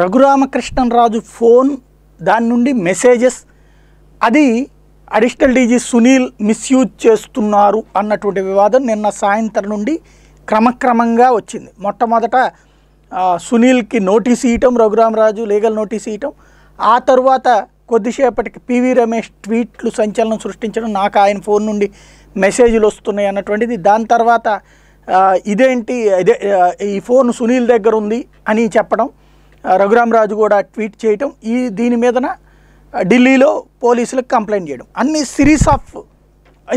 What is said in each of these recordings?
Raghuramakrishnaraju phone దాని నుండి messages అది అడిషనల్ డీజీ సునీల్ మిస్యూజ్ చేస్తున్నారు అన్నటువంటి వివాదం నిన్న సాయంత్రం నుండి క్రమక్రమంగా వచ్చింది మొట్టమొదట సునీల్కి నోటీస్ ఇవ్వటం రఘురామరాజు లీగల్ నోటీస్ ఇవ్వటం ఆ తర్వాత కొద్దిసేపటికి పివి రమేష్ ట్వీట్లు సంచలనం సృష్టించడం నాకు ఆయన ఫోన్ నుండి మెసేజ్లు వస్తున్నాయి అన్నటువంటిది దాని తర్వాత ఇదేంటి ఇదే ఈ ఫోన్ సునీల్ దగ్గర ఉంది అని చెప్పడం రఘురామరాజు కూడా ట్వీట్ చేయటం ఈ దీని మీదన ఢిల్లీలో పోలీసులకు కంప్లైంట్ చేయడం అన్ని సిరీస్ ఆఫ్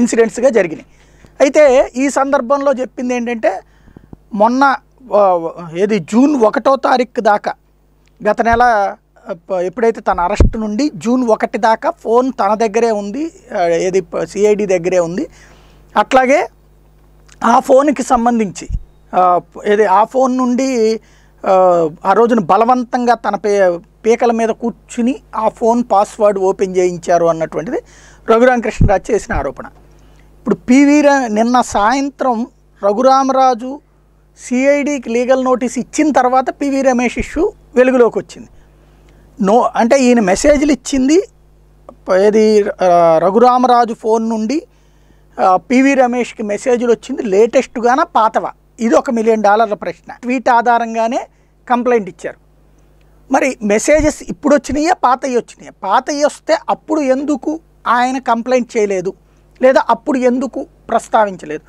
ఇన్సిడెంట్స్గా జరిగినాయి అయితే ఈ సందర్భంలో చెప్పింది ఏంటంటే మొన్న ఏది జూన్ ఒకటో తారీఖు దాకా గత నెల ఎప్పుడైతే తన అరెస్ట్ నుండి జూన్ ఒకటి దాకా ఫోన్ తన దగ్గరే ఉంది ఏది సిఐడి దగ్గరే ఉంది అట్లాగే ఆ ఫోన్కి సంబంధించి ఏది ఆ ఫోన్ నుండి ఆ రోజున బలవంతంగా తన పే పీకల మీద కూర్చుని ఆ ఫోన్ పాస్వర్డ్ ఓపెన్ చేయించారు అన్నటువంటిది రఘురామకృష్ణరాజు చేసిన ఆరోపణ ఇప్పుడు పివి నిన్న సాయంత్రం రఘురామరాజు సిఐడికి లీగల్ నోటీస్ ఇచ్చిన తర్వాత పివి రమేష్ ఇష్యూ వెలుగులోకి వచ్చింది నో అంటే ఈయన మెసేజ్లు ఇచ్చింది ఏది రఘురామరాజు ఫోన్ నుండి పివి రమేష్కి మెసేజ్లు వచ్చింది లేటెస్ట్గానా పాతవా ఇది ఒక మిలియన్ డాలర్ల ప్రశ్న ట్వీట్ ఆధారంగానే కంప్లైంట్ ఇచ్చారు మరి మెసేజెస్ ఇప్పుడు వచ్చినాయా పాతయ్య వచ్చినాయా పాతయ్య వస్తే అప్పుడు ఎందుకు ఆయన కంప్లైంట్ చేయలేదు లేదా అప్పుడు ఎందుకు ప్రస్తావించలేదు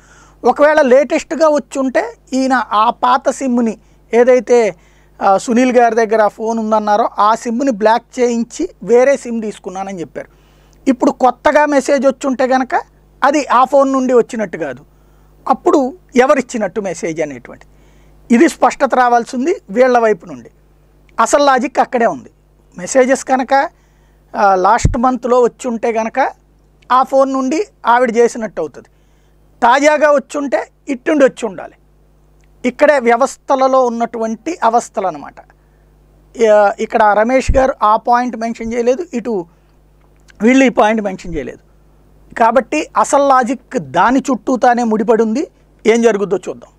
ఒకవేళ లేటెస్ట్గా వచ్చుంటే ఈయన ఆ పాత సిమ్ని ఏదైతే సునీల్ గారి దగ్గర ఫోన్ ఉందన్నారో ఆ సిమ్ని బ్లాక్ చేయించి వేరే సిమ్ తీసుకున్నానని చెప్పారు ఇప్పుడు కొత్తగా మెసేజ్ ఉంటే కనుక అది ఆ ఫోన్ నుండి వచ్చినట్టు కాదు అప్పుడు ఎవరిచ్చినట్టు మెసేజ్ అనేటువంటిది ఇది స్పష్టత రావాల్సింది వీళ్ళ వైపు నుండి అసలు లాజిక్ అక్కడే ఉంది మెసేజెస్ కనుక లాస్ట్ మంత్లో వచ్చి ఉంటే కనుక ఆ ఫోన్ నుండి ఆవిడ చేసినట్టు అవుతుంది తాజాగా వచ్చుంటే ఇట్టుండి వచ్చి ఉండాలి ఇక్కడే వ్యవస్థలలో ఉన్నటువంటి అవస్థలు అనమాట ఇక్కడ రమేష్ గారు ఆ పాయింట్ మెన్షన్ చేయలేదు ఇటు వీళ్ళు ఈ పాయింట్ మెన్షన్ చేయలేదు కాబట్టి అసలు లాజిక్ దాని చుట్టూతానే ముడిపడి ఉంది ఏం జరుగుద్దో చూద్దాం